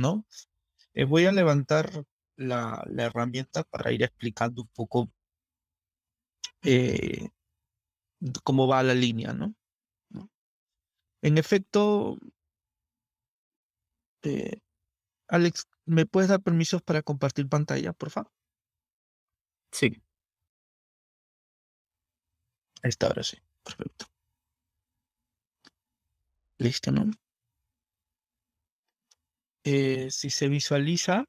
¿no? Eh, voy a levantar la, herramienta para ir explicando un poco eh, cómo va la línea, ¿no? En efecto, eh, Alex, ¿me puedes dar permisos para compartir pantalla, por favor? Sí. Ahí está, ahora sí. Perfecto. Listo, ¿no? Eh, si se visualiza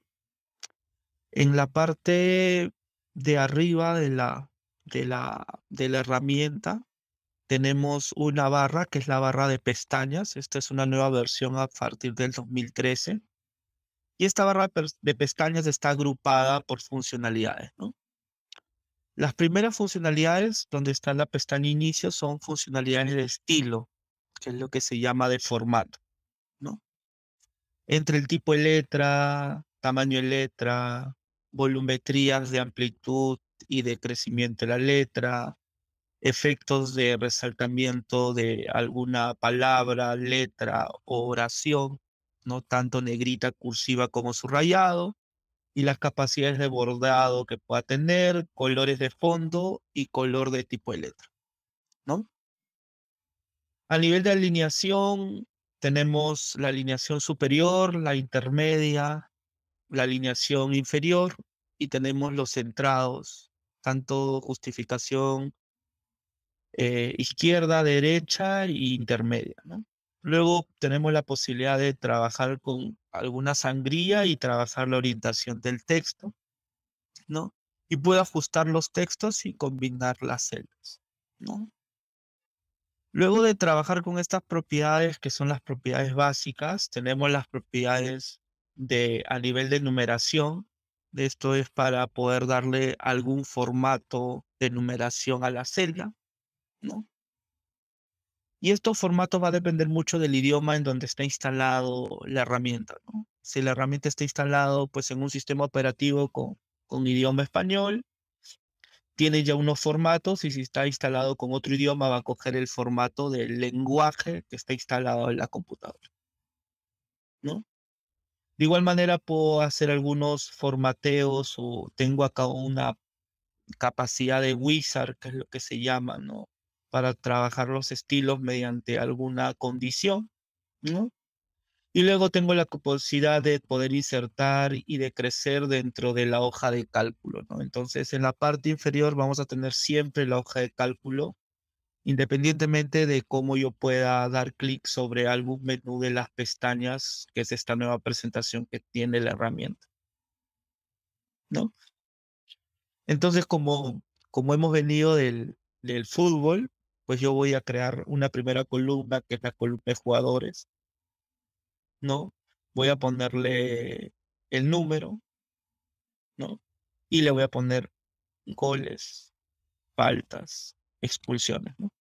en la parte de arriba de la, de la, de la herramienta, tenemos una barra que es la barra de pestañas. Esta es una nueva versión a partir del 2013. Y esta barra de pestañas está agrupada por funcionalidades. Las primeras funcionalidades donde está la pestaña inicio son funcionalidades de estilo, que es lo que se llama de formato entre el tipo de letra, tamaño de letra, volumetrías de amplitud y de crecimiento de la letra, efectos de resaltamiento de alguna palabra, letra o oración, no tanto negrita, cursiva como subrayado, y las capacidades de bordado que pueda tener, colores de fondo y color de tipo de letra. ¿no? A nivel de alineación, tenemos la alineación superior, la intermedia, la alineación inferior y tenemos los centrados, tanto justificación eh, izquierda, derecha e intermedia. Luego tenemos la posibilidad de trabajar con alguna sangría y trabajar la orientación del texto, ¿no? Y puedo ajustar los textos y combinar las celdas, ¿no? Luego de trabajar con estas propiedades, que son las propiedades básicas, tenemos las propiedades de, a nivel de numeración. Esto es para poder darle algún formato de numeración a la celda, ¿no? Y estos formatos va a depender mucho del idioma en donde está instalado la herramienta, Si la herramienta está instalado pues en un sistema operativo con idioma español, tiene ya unos formatos y si está instalado con otro idioma va a coger el formato del lenguaje que está instalado en la computadora. ¿No? De igual manera puedo hacer algunos formateos o tengo acá una capacidad de wizard, que es lo que se llama, ¿no? Para trabajar los estilos mediante alguna condición, ¿no? Y luego tengo la capacidad de poder insertar y de crecer dentro de la hoja de cálculo, ¿no? Entonces, en la parte inferior vamos a tener siempre la hoja de cálculo, independientemente de cómo yo pueda dar clic sobre algún menú de las pestañas, que es esta nueva presentación que tiene la herramienta, ¿no? Entonces, como, como hemos venido del, del fútbol, pues yo voy a crear una primera columna, que es la columna de jugadores ¿no? Voy a ponerle el número, ¿no? Y le voy a poner goles, faltas, expulsiones, ¿no?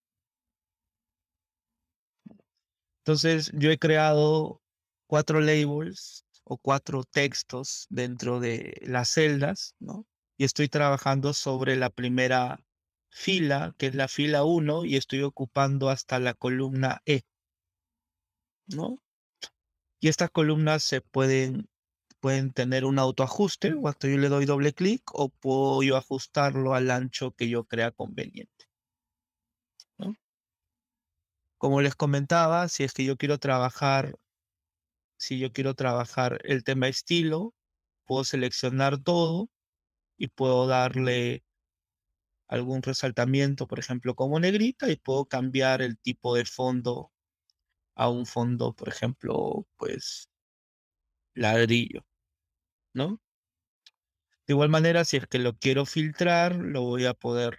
Entonces yo he creado cuatro labels o cuatro textos dentro de las celdas, Y estoy trabajando sobre la primera fila, que es la fila 1, y estoy ocupando hasta la columna E, ¿no? Y estas columnas se pueden, pueden tener un autoajuste, cuando yo le doy doble clic, o puedo yo ajustarlo al ancho que yo crea conveniente. Como les comentaba, si es que yo quiero trabajar, si yo quiero trabajar el tema estilo, puedo seleccionar todo y puedo darle algún resaltamiento, por ejemplo, como negrita, y puedo cambiar el tipo de fondo a un fondo, por ejemplo, pues ladrillo, ¿no? De igual manera, si es que lo quiero filtrar, lo voy a poder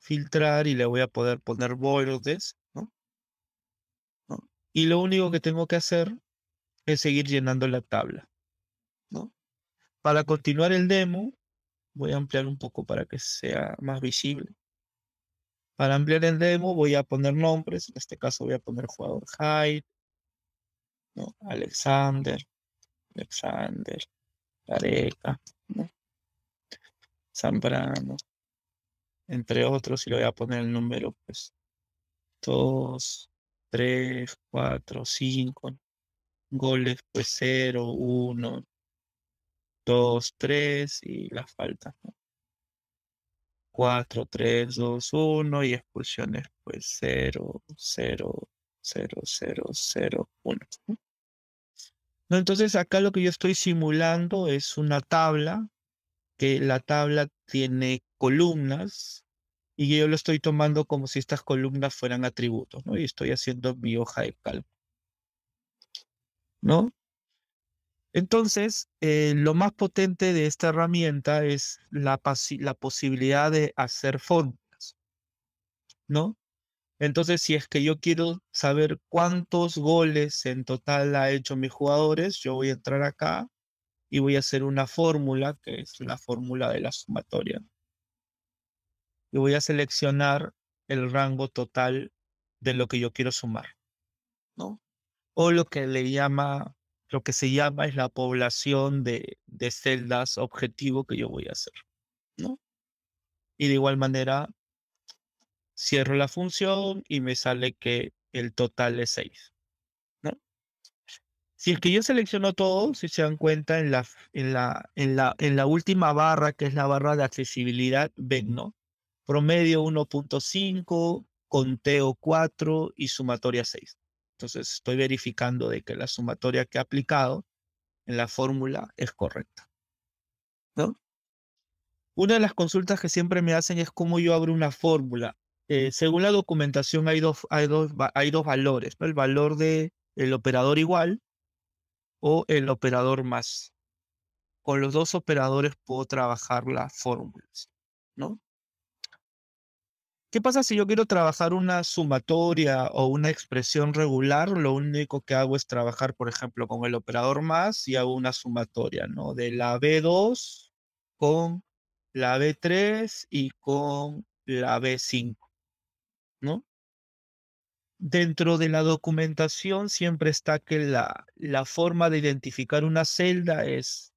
filtrar y le voy a poder poner bordes, ¿no? Y lo único que tengo que hacer es seguir llenando la tabla, ¿no? Para continuar el demo, voy a ampliar un poco para que sea más visible. Para ampliar el demo voy a poner nombres, en este caso voy a poner jugador Hyde, ¿no? Alexander, Alexander, Areca, ¿no? Zambrano, entre otros, y le voy a poner el número, pues, 2, 3, 4, 5, goles, pues 0, 1, 2, 3 y las faltas, ¿no? 4, 3, 2, 1 y expulsiones pues 0, 0, 0, 0, 0, 1. ¿No? Entonces acá lo que yo estoy simulando es una tabla, que la tabla tiene columnas y yo lo estoy tomando como si estas columnas fueran atributos, ¿no? Y estoy haciendo mi hoja de cálculo. ¿No? Entonces, eh, lo más potente de esta herramienta es la, la posibilidad de hacer fórmulas, ¿no? Entonces, si es que yo quiero saber cuántos goles en total ha hecho mis jugadores, yo voy a entrar acá y voy a hacer una fórmula, que es la fórmula de la sumatoria. Y voy a seleccionar el rango total de lo que yo quiero sumar, ¿no? O lo que le llama lo que se llama es la población de, celdas objetivo que yo voy a hacer. ¿no? Y de igual manera, cierro la función y me sale que el total es 6. ¿no? Si es que yo selecciono todo, si se dan cuenta, en la, en, la, en, la, en la última barra, que es la barra de accesibilidad, ven, ¿no? Promedio 1.5, conteo 4 y sumatoria 6. Entonces estoy verificando de que la sumatoria que he aplicado en la fórmula es correcta. ¿No? Una de las consultas que siempre me hacen es cómo yo abro una fórmula. Eh, según la documentación hay dos, hay dos, hay dos valores, ¿no? el valor del el operador igual o el operador más. Con los dos operadores puedo trabajar las fórmulas. ¿no? ¿Qué pasa si yo quiero trabajar una sumatoria o una expresión regular? Lo único que hago es trabajar, por ejemplo, con el operador más y hago una sumatoria, ¿no? De la B2 con la B3 y con la B5, ¿no? Dentro de la documentación siempre está que la, la forma de identificar una celda es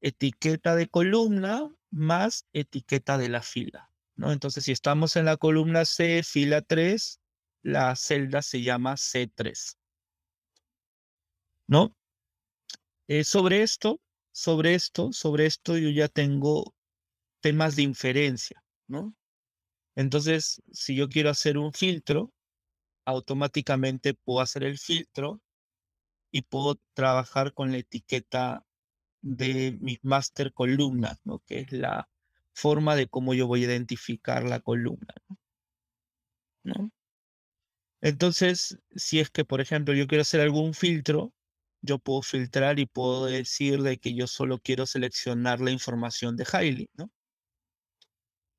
etiqueta de columna más etiqueta de la fila. ¿no? Entonces, si estamos en la columna C, fila 3, la celda se llama C3. ¿No? Eh, sobre esto, sobre esto, sobre esto yo ya tengo temas de inferencia, ¿no? Entonces, si yo quiero hacer un filtro, automáticamente puedo hacer el filtro y puedo trabajar con la etiqueta de mis master columnas, ¿no? Que es la forma de cómo yo voy a identificar la columna. ¿no? Entonces, si es que, por ejemplo, yo quiero hacer algún filtro, yo puedo filtrar y puedo decir que yo solo quiero seleccionar la información de Hailey, ¿no?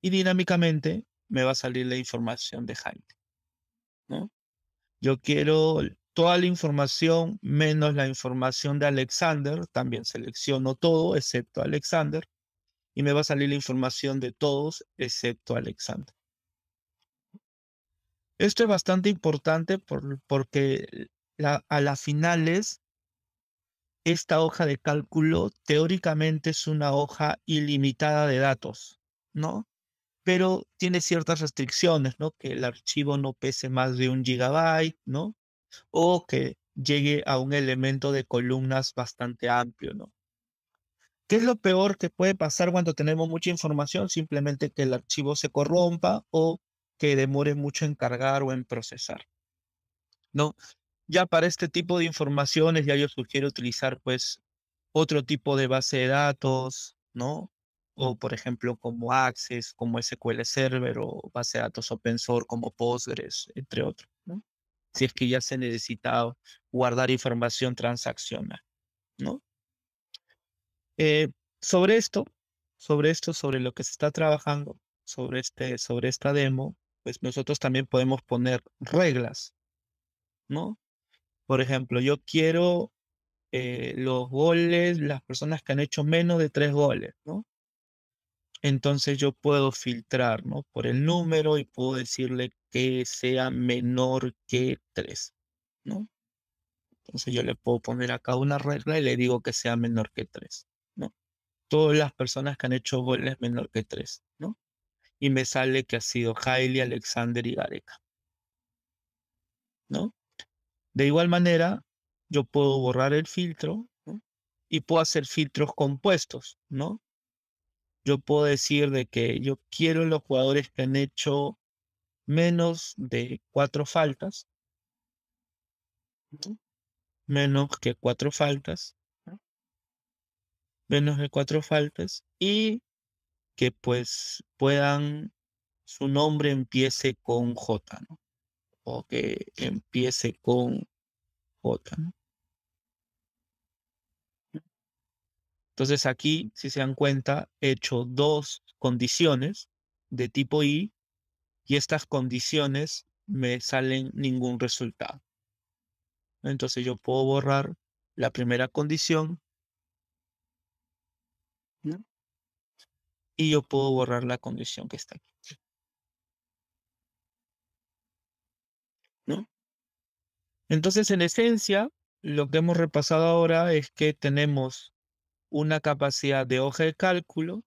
Y dinámicamente me va a salir la información de Hailey, ¿no? Yo quiero toda la información menos la información de Alexander, también selecciono todo excepto Alexander y me va a salir la información de todos excepto Alexander. Esto es bastante importante porque la, a las finales esta hoja de cálculo teóricamente es una hoja ilimitada de datos, ¿no? Pero tiene ciertas restricciones, ¿no? Que el archivo no pese más de un gigabyte, ¿no? O que llegue a un elemento de columnas bastante amplio, ¿no? ¿Qué es lo peor que puede pasar cuando tenemos mucha información? Simplemente que el archivo se corrompa o que demore mucho en cargar o en procesar. ¿No? Ya para este tipo de informaciones ya yo sugiero utilizar pues otro tipo de base de datos, ¿no? O por ejemplo como Access, como SQL Server o base de datos open source como Postgres, entre otros, ¿no? Si es que ya se necesita guardar información transaccional, ¿no? Eh, sobre esto, sobre esto, sobre lo que se está trabajando, sobre, este, sobre esta demo, pues nosotros también podemos poner reglas, ¿no? Por ejemplo, yo quiero eh, los goles, las personas que han hecho menos de tres goles, ¿no? Entonces yo puedo filtrar, ¿no? Por el número y puedo decirle que sea menor que tres, ¿no? Entonces yo le puedo poner acá una regla y le digo que sea menor que tres todas las personas que han hecho goles menor que tres, ¿no? Y me sale que ha sido Hailey, Alexander y Gareca. ¿No? De igual manera, yo puedo borrar el filtro y puedo hacer filtros compuestos, ¿no? Yo puedo decir de que yo quiero los jugadores que han hecho menos de cuatro faltas, menos que cuatro faltas, menos de cuatro faltas y que pues puedan, su nombre empiece con J, O que empiece con J, Entonces aquí, si se dan cuenta, he hecho dos condiciones de tipo I y estas condiciones me salen ningún resultado. Entonces yo puedo borrar la primera condición y yo puedo borrar la condición que está aquí. Entonces, en esencia, lo que hemos repasado ahora es que tenemos una capacidad de hoja de cálculo.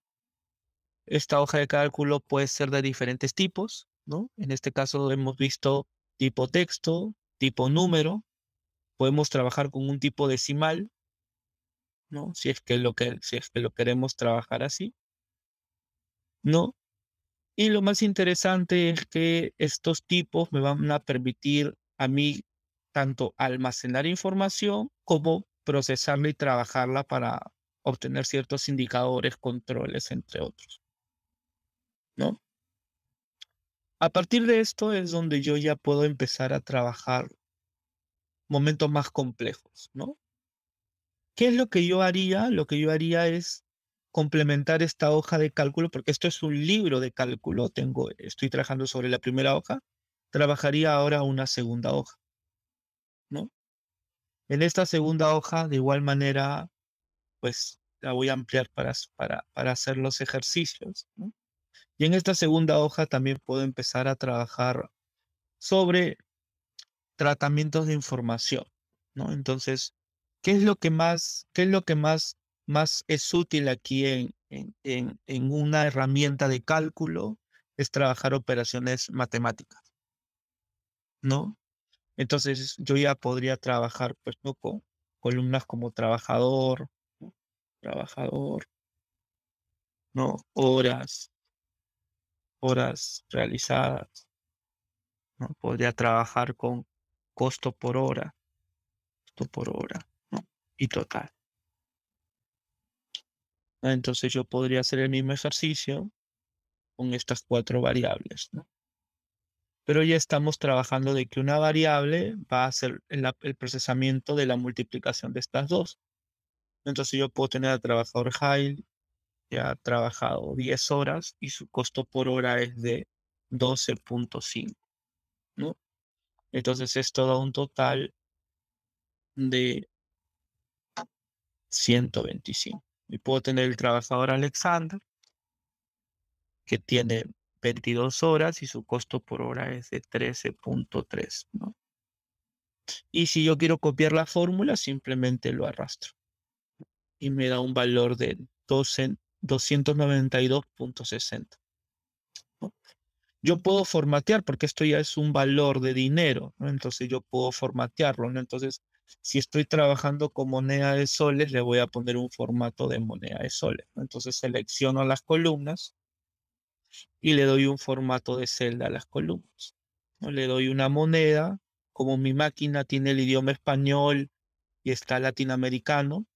Esta hoja de cálculo puede ser de diferentes tipos, ¿no? En este caso hemos visto tipo texto, tipo número. Podemos trabajar con un tipo decimal, ¿no? Si es que lo, que, si es que lo queremos trabajar así, ¿no? Y lo más interesante es que estos tipos me van a permitir a mí tanto almacenar información como procesarla y trabajarla para obtener ciertos indicadores, controles, entre otros. ¿No? A partir de esto es donde yo ya puedo empezar a trabajar momentos más complejos, ¿no? ¿Qué es lo que yo haría? Lo que yo haría es complementar esta hoja de cálculo, porque esto es un libro de cálculo, tengo, estoy trabajando sobre la primera hoja, trabajaría ahora una segunda hoja. ¿no? En esta segunda hoja, de igual manera, pues la voy a ampliar para, para, para hacer los ejercicios. Y en esta segunda hoja también puedo empezar a trabajar sobre tratamientos de información. ¿no? Entonces, ¿Qué es lo que más, qué es lo que más, más es útil aquí en, en, una herramienta de cálculo? Es trabajar operaciones matemáticas. ¿No? Entonces yo ya podría trabajar, pues, ¿no? Con columnas como trabajador, trabajador, ¿no? Horas, horas realizadas, ¿no? Podría trabajar con costo por hora, costo por hora, y total. Entonces yo podría hacer el mismo ejercicio con estas cuatro variables. Pero ya estamos trabajando de que una variable va a ser el, procesamiento de la multiplicación de estas dos. Entonces yo puedo tener al trabajador Heil. que ha trabajado 10 horas y su costo por hora es de 12.5. ¿no? Entonces esto da un total de 125. Y puedo tener el trabajador Alexander, que tiene 22 horas y su costo por hora es de 13.3. ¿no? Y si yo quiero copiar la fórmula, simplemente lo arrastro. Y me da un valor de 292.60. Yo puedo formatear porque esto ya es un valor de dinero, entonces yo puedo formatearlo. Entonces si estoy trabajando con moneda de soles, le voy a poner un formato de moneda de soles. Entonces selecciono las columnas y le doy un formato de celda a las columnas. ¿no? Le doy una moneda, como mi máquina tiene el idioma español y está latinoamericano,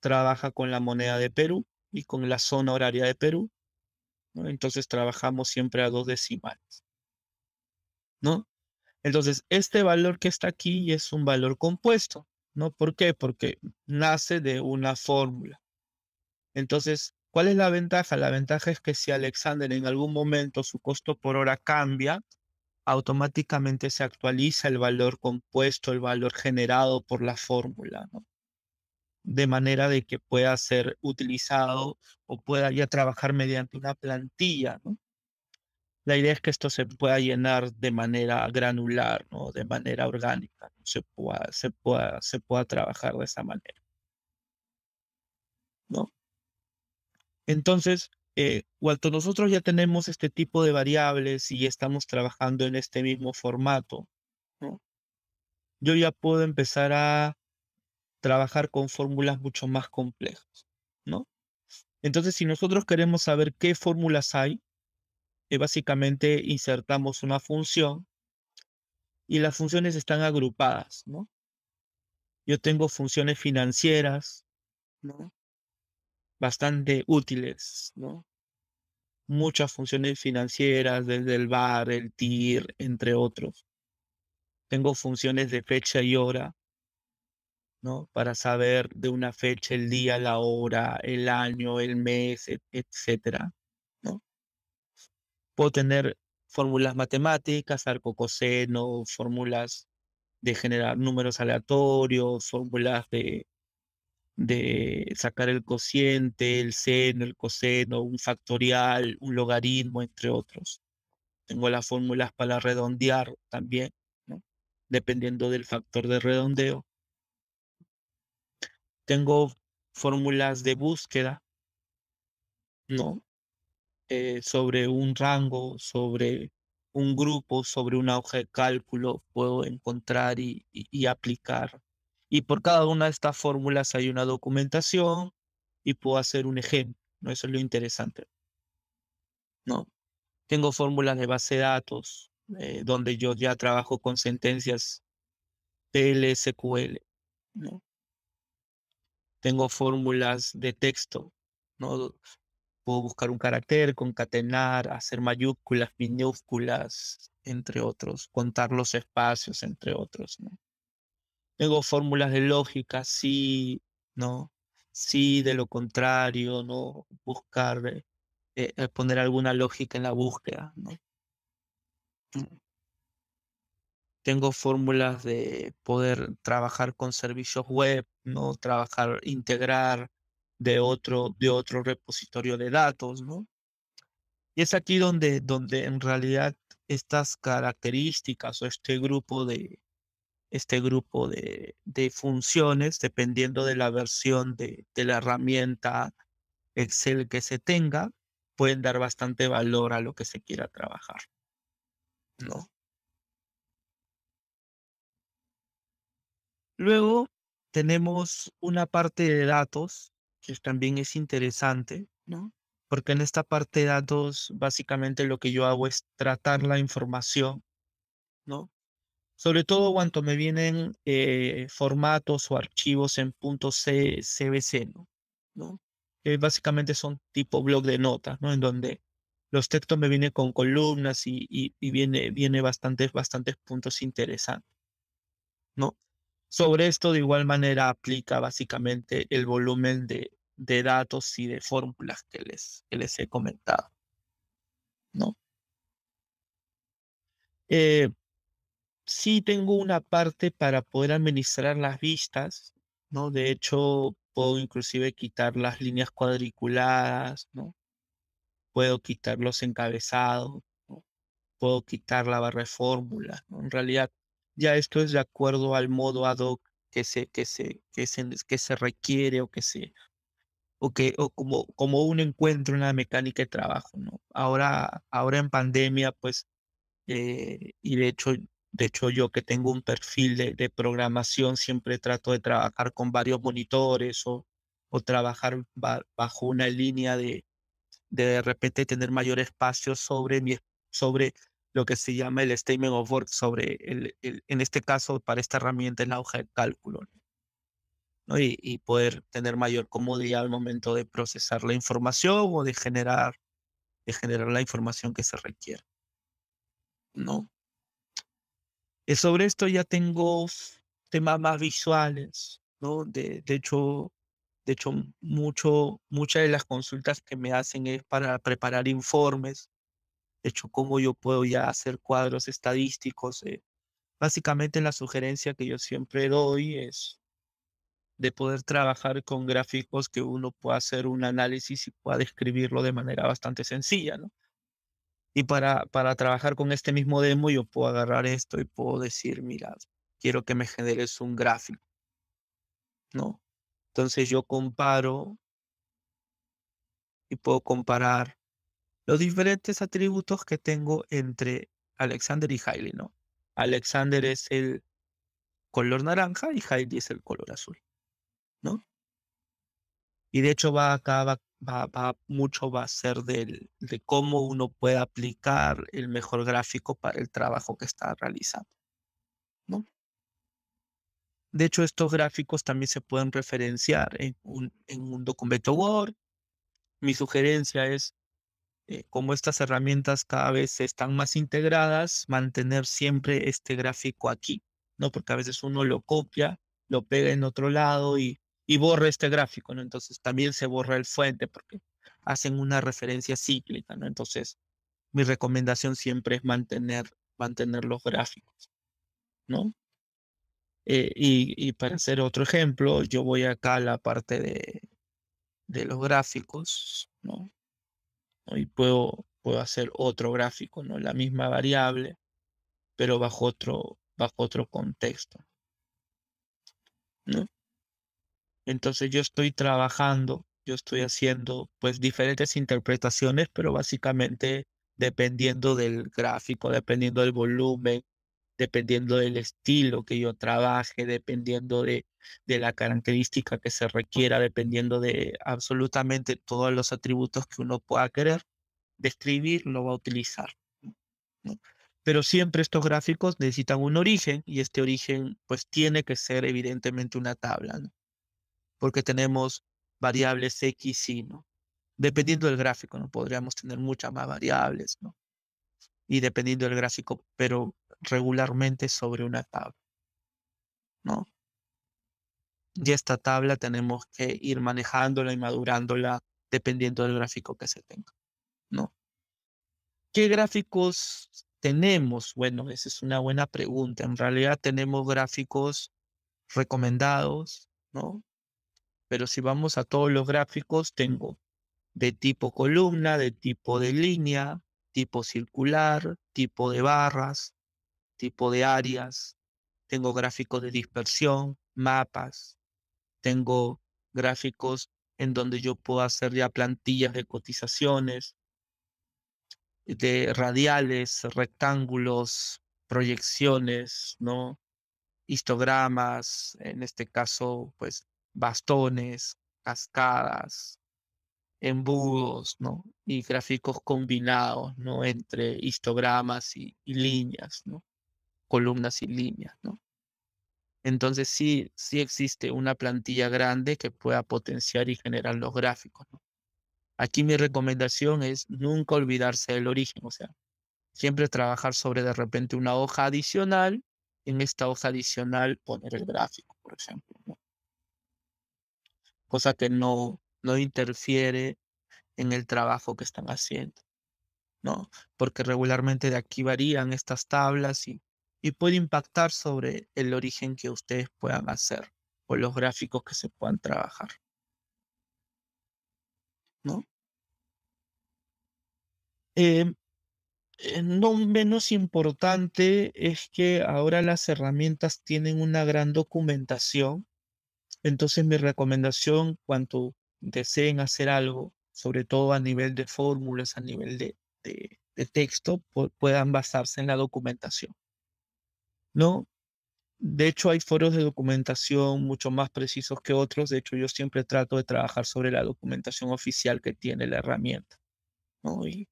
trabaja con la moneda de Perú y con la zona horaria de Perú. Entonces trabajamos siempre a dos decimales. ¿No? Entonces, este valor que está aquí es un valor compuesto, ¿no? ¿Por qué? Porque nace de una fórmula. Entonces, ¿cuál es la ventaja? La ventaja es que si Alexander en algún momento su costo por hora cambia, automáticamente se actualiza el valor compuesto, el valor generado por la fórmula, ¿no? de manera de que pueda ser utilizado o pueda ya trabajar mediante una plantilla, ¿no? la idea es que esto se pueda llenar de manera granular, ¿no? de manera orgánica, se, pueda, se, pueda, se pueda trabajar de esa manera. Entonces, eh, cuando nosotros ya tenemos este tipo de variables y estamos trabajando en este mismo formato, yo ya puedo empezar a trabajar con fórmulas mucho más complejas, ¿no? Entonces, si nosotros queremos saber qué fórmulas hay, básicamente insertamos una función y las funciones están agrupadas, ¿no? Yo tengo funciones financieras, Bastante útiles, ¿no? Muchas funciones financieras, desde el bar, el TIR, entre otros. Tengo funciones de fecha y hora, ¿no? Para saber de una fecha, el día, la hora, el año, el mes, etcétera. Puedo tener fórmulas matemáticas, arco coseno, fórmulas de generar números aleatorios, fórmulas de, de sacar el cociente, el seno, el coseno, un factorial, un logaritmo, entre otros. Tengo las fórmulas para redondear también, dependiendo del factor de redondeo. Tengo fórmulas de búsqueda, ¿no? Eh, sobre un rango, sobre un grupo, sobre una hoja de cálculo, puedo encontrar y, aplicar. Y por cada una de estas fórmulas hay una documentación y puedo hacer un ejemplo, ¿no? Eso es lo interesante. ¿No? Tengo fórmulas de base de datos, eh, donde yo ya trabajo con sentencias plsql ¿no? Tengo fórmulas de texto, ¿no? Puedo buscar un carácter, concatenar, hacer mayúsculas, minúsculas, entre otros, contar los espacios, entre otros. Tengo fórmulas de lógica, sí, no, sí, de lo contrario, no, buscar, eh, eh, eh, poner alguna lógica en la búsqueda, mm. Tengo fórmulas de poder trabajar con servicios web, ¿no? Trabajar, integrar, de otro, de otro repositorio de datos, ¿no? Y es aquí donde, donde en realidad estas características o este grupo de, este grupo de, de funciones, dependiendo de la versión de, de la herramienta Excel que se tenga, pueden dar bastante valor a lo que se quiera trabajar, ¿no? Luego tenemos una parte de datos que también es interesante, ¿no? Porque en esta parte de datos, básicamente lo que yo hago es tratar la información, ¿no? Sobre todo cuando me vienen eh, formatos o archivos en .c, .cbc, ¿no? básicamente son tipo blog de notas, ¿no? En donde los textos me vienen con columnas y, viene, viene bastantes, bastantes puntos interesantes, ¿no? Sobre esto de igual manera aplica básicamente el volumen de, datos y de fórmulas que les, he comentado. ¿No? Eh, sí tengo una parte para poder administrar las vistas, ¿no? De hecho, puedo inclusive quitar las líneas cuadriculadas, ¿no? Puedo quitar los encabezados, puedo quitar la barra de fórmulas. En realidad, ya esto es de acuerdo al modo ad hoc que se, que se, que se, que se requiere o que se, o que, o como, como un encuentro una mecánica de trabajo, ¿no? Ahora, ahora en pandemia, pues, eh, y de hecho, de hecho yo que tengo un perfil de, programación, siempre trato de trabajar con varios monitores o, o trabajar bajo una línea de, de de repente tener mayor espacio sobre mi, sobre lo que se llama el statement of work sobre, el, en este caso, para esta herramienta es la hoja de cálculo. ¿no? Y, y, poder tener mayor comodidad al momento de procesar la información o de generar, de generar la información que se requiere. ¿no? Y eh, sobre esto ya tengo temas más visuales. ¿no? De, de hecho, de hecho, mucho, muchas de las consultas que me hacen es para preparar informes de hecho, cómo yo puedo ya hacer cuadros estadísticos. Eh, básicamente la sugerencia que yo siempre doy es de poder trabajar con gráficos que uno pueda hacer un análisis y pueda describirlo de manera bastante sencilla, ¿no? Y para, para trabajar con este mismo demo yo puedo agarrar esto y puedo decir, mira, quiero que me generes un gráfico, ¿no? Entonces yo comparo y puedo comparar los diferentes atributos que tengo entre Alexander y Hailey, ¿no? Alexander es el color naranja y Hailey es el color azul, ¿no? Y de hecho va acá, va, mucho va a ser de cómo uno puede aplicar el mejor gráfico para el trabajo que está realizando, ¿no? De hecho, estos gráficos también se pueden referenciar en un, en un documento Word. Mi sugerencia es eh, como estas herramientas cada vez están más integradas, mantener siempre este gráfico aquí, ¿no? Porque a veces uno lo copia, lo pega en otro lado y, borra este gráfico, ¿no? Entonces también se borra el fuente porque hacen una referencia cíclica, ¿no? Entonces, mi recomendación siempre es mantener, los gráficos, ¿no? Eh, y, para hacer otro ejemplo, yo voy acá a la parte de, de los gráficos, ¿no? y puedo, puedo hacer otro gráfico, ¿no? la misma variable, pero bajo otro, bajo otro contexto. Entonces yo estoy trabajando, yo estoy haciendo pues diferentes interpretaciones, pero básicamente dependiendo del gráfico, dependiendo del volumen, dependiendo del estilo que yo trabaje, dependiendo de, la característica que se requiera, dependiendo de absolutamente todos los atributos que uno pueda querer describir, lo va a utilizar. Pero siempre estos gráficos necesitan un origen y este origen pues tiene que ser evidentemente una tabla, porque tenemos variables X y, ¿no? Dependiendo del gráfico, ¿no? Podríamos tener muchas más variables, ¿no? y dependiendo del gráfico, pero regularmente sobre una tabla. ¿no? Y esta tabla tenemos que ir manejándola y madurándola dependiendo del gráfico que se tenga. ¿no? ¿Qué gráficos tenemos? Bueno, esa es una buena pregunta. En realidad tenemos gráficos recomendados, ¿no? Pero si vamos a todos los gráficos, tengo de tipo columna, de tipo de línea, tipo circular, tipo de barras, tipo de áreas, tengo gráficos de dispersión, mapas, tengo gráficos en donde yo puedo hacer ya plantillas de cotizaciones, de radiales, rectángulos, proyecciones, ¿no? Histogramas, en este caso, pues bastones, cascadas, embudos ¿no? y gráficos combinados ¿no? entre histogramas y, líneas, ¿no? columnas y líneas. ¿no? Entonces sí, sí existe una plantilla grande que pueda potenciar y generar los gráficos. Aquí mi recomendación es nunca olvidarse del origen, o sea, siempre trabajar sobre de repente una hoja adicional, en esta hoja adicional poner el gráfico, por ejemplo. Cosa que no, no interfiere en el trabajo que están haciendo, ¿no? Porque regularmente de aquí varían estas tablas y, puede impactar sobre el origen que ustedes puedan hacer o los gráficos que se puedan trabajar, ¿no? Em, eh, no menos importante es que ahora las herramientas tienen una gran documentación. Entonces mi recomendación cuanto deseen hacer algo, sobre todo a nivel de fórmulas, a nivel de, texto, puedan basarse en la documentación. ¿No? De hecho, hay foros de documentación mucho más precisos que otros. De hecho, yo siempre trato de trabajar sobre la documentación oficial que tiene la herramienta. ¿no? Y,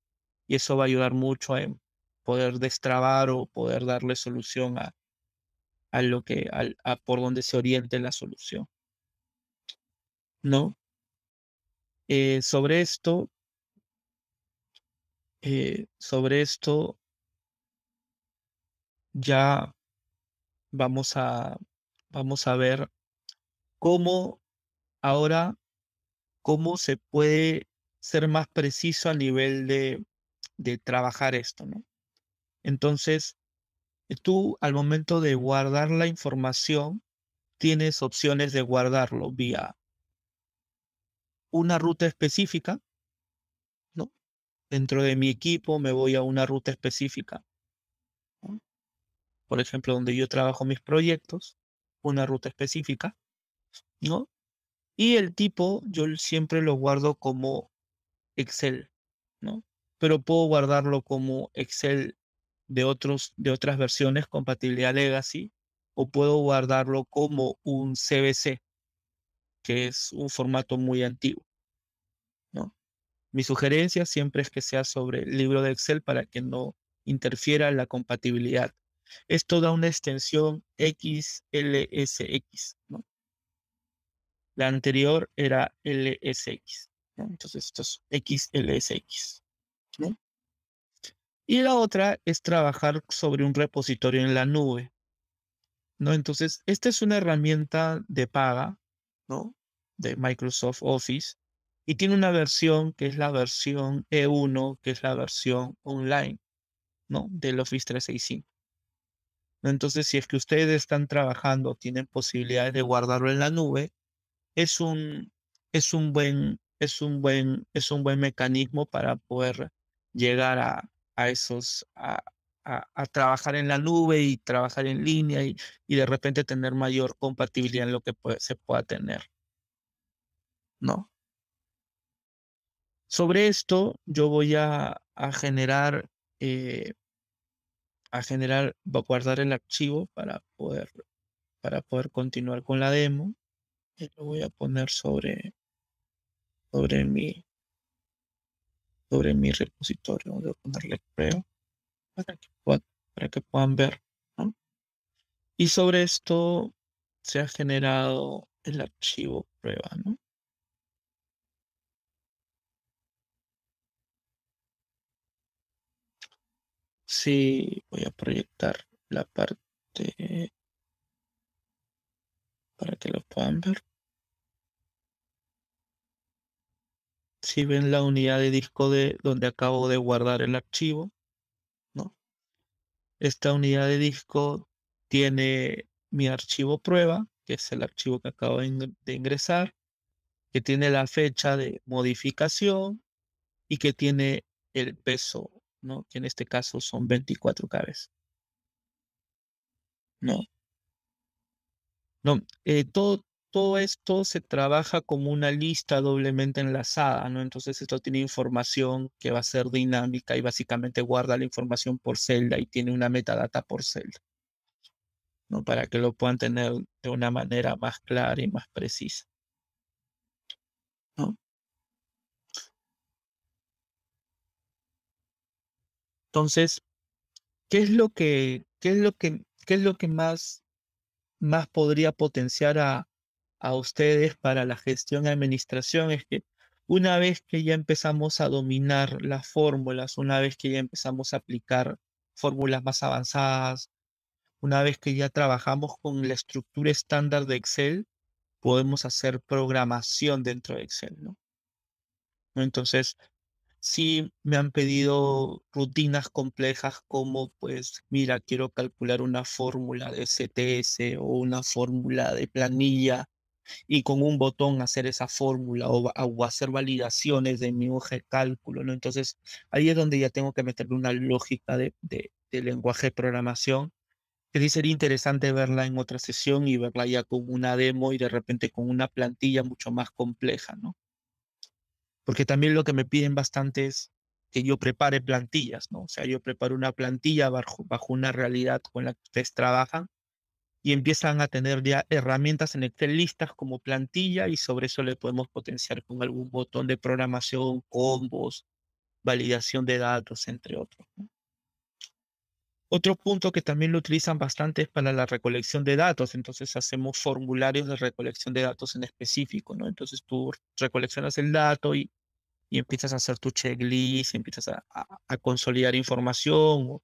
eso va a ayudar mucho en poder destrabar o poder darle solución a, lo que, a, por donde se oriente la solución. ¿No? Eh, sobre esto, eh, sobre esto ya vamos a, vamos a ver cómo ahora, cómo se puede ser más preciso a nivel de, de trabajar esto, ¿no? Entonces, tú al momento de guardar la información, tienes opciones de guardarlo vía una ruta específica, ¿no? Dentro de mi equipo me voy a una ruta específica. Por ejemplo, donde yo trabajo mis proyectos, una ruta específica, ¿no? Y el tipo yo siempre lo guardo como Excel, ¿no? Pero puedo guardarlo como Excel de, otros, de otras versiones, compatibilidad legacy, o puedo guardarlo como un CBC, que es un formato muy antiguo. ¿no? Mi sugerencia siempre es que sea sobre el libro de Excel para que no interfiera la compatibilidad. Esto da una extensión XLSX. ¿no? La anterior era LSX. Entonces esto es XLSX. Y la otra es trabajar sobre un repositorio en la nube. ¿no? Entonces, esta es una herramienta de paga ¿no? de Microsoft Office y tiene una versión que es la versión E1, que es la versión online ¿no? del Office 365. Entonces, si es que ustedes están trabajando, tienen posibilidades de guardarlo en la nube, es un, es un, buen, es un, buen, es un buen mecanismo para poder llegar a, a esos, a, trabajar en la nube y trabajar en línea y, de repente tener mayor compatibilidad en lo que se pueda tener. ¿No? Sobre esto yo voy a, a generar, eh, a generar, a guardar el archivo para poder, para poder continuar con la demo. Y lo voy a poner sobre, sobre mi, sobre mi repositorio. Voy a ponerle creo para que, puedan, ver. Y sobre esto se ha generado el archivo prueba, si Sí, voy a proyectar la parte para que lo puedan ver. Si ven la unidad de disco de donde acabo de guardar el archivo, esta unidad de disco tiene mi archivo prueba, que es el archivo que acabo de ingresar, que tiene la fecha de modificación y que tiene el peso, ¿no? Que en este caso son 24 cabezas. No. No, eh, todo, todo esto se trabaja como una lista doblemente enlazada, ¿no? Entonces esto tiene información que va a ser dinámica y básicamente guarda la información por celda y tiene una metadata por celda, ¿no? Para que lo puedan tener de una manera más clara y más precisa, ¿no? Entonces, ¿qué es lo que, qué es lo que, qué es lo que más, más podría potenciar a, a ustedes para la gestión y administración es que una vez que ya empezamos a dominar las fórmulas, una vez que ya empezamos a aplicar fórmulas más avanzadas, una vez que ya trabajamos con la estructura estándar de Excel, podemos hacer programación dentro de Excel, ¿no? Entonces, si me han pedido rutinas complejas como, pues, mira, quiero calcular una fórmula de CTS o una fórmula de planilla y con un botón hacer esa fórmula o, o, hacer validaciones de mi hoja de cálculo, ¿no? Entonces, ahí es donde ya tengo que meterle una lógica de, lenguaje de programación que sí sería interesante verla en otra sesión y verla ya con una demo y de repente con una plantilla mucho más compleja, ¿no? Porque también lo que me piden bastante es que yo prepare plantillas, ¿no? O sea, yo preparo una plantilla bajo, bajo una realidad con la que ustedes trabajan y empiezan a tener ya herramientas en Excel listas como plantilla y sobre eso le podemos potenciar con algún botón de programación, combos, validación de datos, entre otros. Otro punto que también lo utilizan bastante es para la recolección de datos, entonces hacemos formularios de recolección de datos en específico, ¿no? Entonces tú recoleccionas el dato y, y empiezas a hacer tu checklist, empiezas a, consolidar información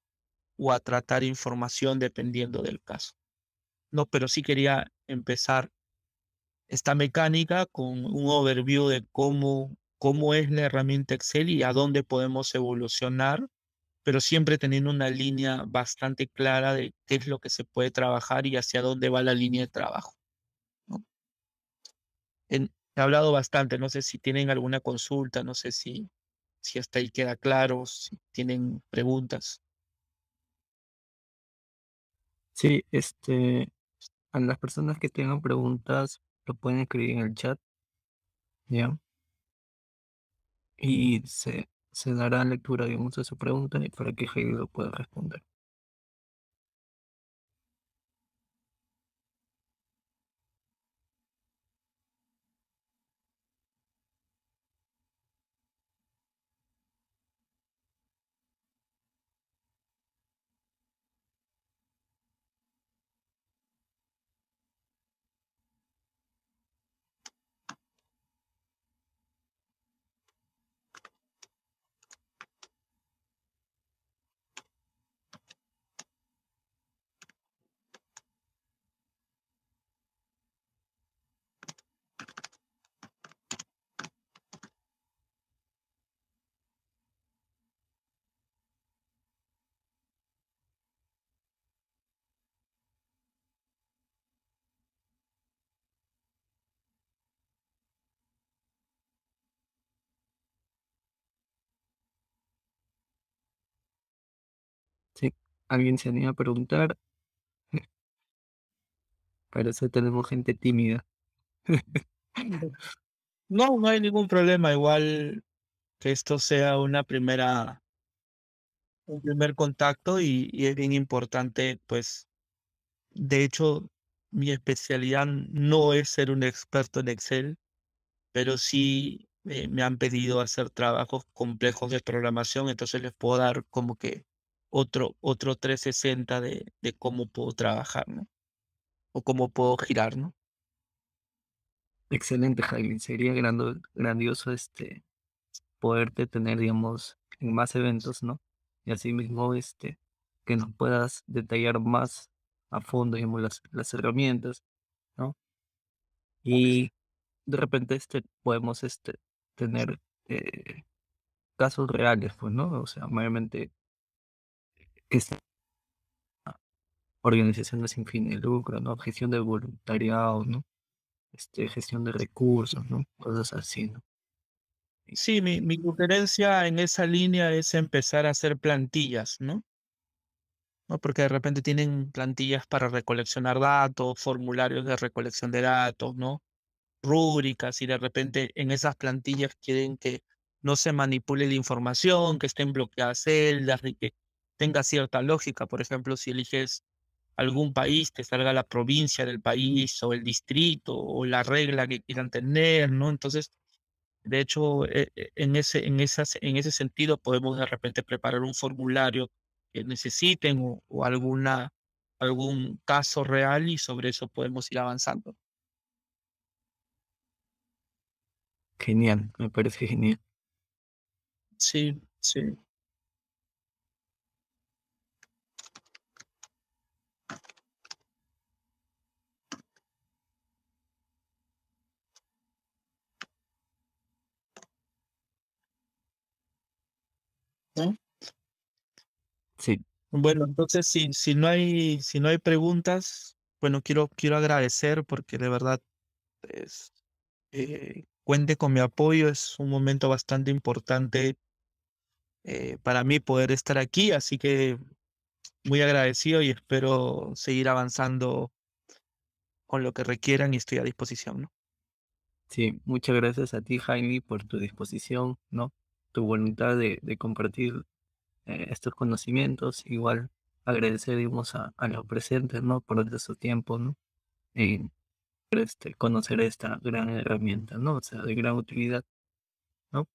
o a tratar información dependiendo del caso. No, pero sí quería empezar esta mecánica con un overview de cómo, cómo es la herramienta Excel y a dónde podemos evolucionar, pero siempre teniendo una línea bastante clara de qué es lo que se puede trabajar y hacia dónde va la línea de trabajo. he hablado bastante, no sé si tienen alguna consulta, no sé si, si hasta ahí queda claro, si tienen preguntas. Sí, este, a las personas que tengan preguntas, lo pueden escribir en el chat. ¿Ya? Y se, se dará lectura, de sus su y para que Heidi lo pueda responder. alguien se anima a preguntar. Para eso tenemos gente tímida. No, no hay ningún problema. Igual que esto sea una primera, un primer contacto y, es bien importante, pues, de hecho, mi especialidad no es ser un experto en Excel, pero sí eh, me han pedido hacer trabajos complejos de programación, entonces les puedo dar como que otro, otro 360 de, de cómo puedo trabajar, O cómo puedo girar, ¿no? Excelente, Jaime. Sería grandioso este poderte tener, digamos, en más eventos, ¿no? Y asimismo, este, que nos puedas detallar más a fondo, digamos, las, herramientas, ¿no? Y de repente este, podemos este, tener eh, casos reales, pues, ¿no? O sea, mayormente que organizaciones sin fin de lucro, ¿no? Gestión de voluntariado, ¿no? Este, gestión de recursos, ¿no? Cosas así, ¿no? Sí, mi, mi sugerencia en esa línea es empezar a hacer plantillas, ¿no? ¿no? Porque de repente tienen plantillas para recoleccionar datos, formularios de recolección de datos, ¿no? Rúbricas, y de repente en esas plantillas quieren que no se manipule la información, que estén bloqueadas celdas, y que tenga cierta lógica. Por ejemplo, si eliges algún país, te salga la provincia del país o el distrito o la regla que quieran tener, ¿no? Entonces, de hecho, e, e, en ese, en esas, en ese sentido podemos de repente preparar un formulario que necesiten o, o alguna, algún caso real y sobre eso podemos ir avanzando. Genial, me parece genial. Sí, sí. Sí. Bueno, entonces si, si no hay, si no hay preguntas, bueno, quiero, quiero agradecer porque de verdad eh, cuente con mi apoyo. Es un momento bastante importante eh, para mí poder estar aquí, así que muy agradecido y espero seguir avanzando con lo que requieran y estoy a disposición, ¿no? Sí, muchas gracias a ti, Jaime, por tu disposición, ¿no? tu voluntad de, compartir eh, estos conocimientos. Igual agradeceríamos a, los presentes ¿no? por su tiempo ¿no? y este, conocer esta gran herramienta, ¿no? o sea, de gran utilidad. ¿no?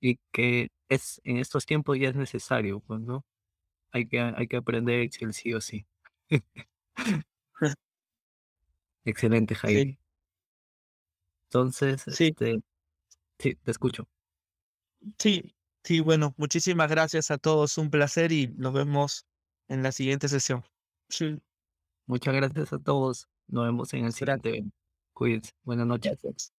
Y que es en estos tiempos ya es necesario, pues, ¿no? Hay que, hay que aprender Excel sí o sí. Excelente, Jaime Entonces, sí. Este, sí, te escucho. Sí, sí, bueno, muchísimas gracias a todos, un placer y nos vemos en la siguiente sesión. Sí. Muchas gracias a todos, nos vemos en el siguiente. Cuídense, buenas noches.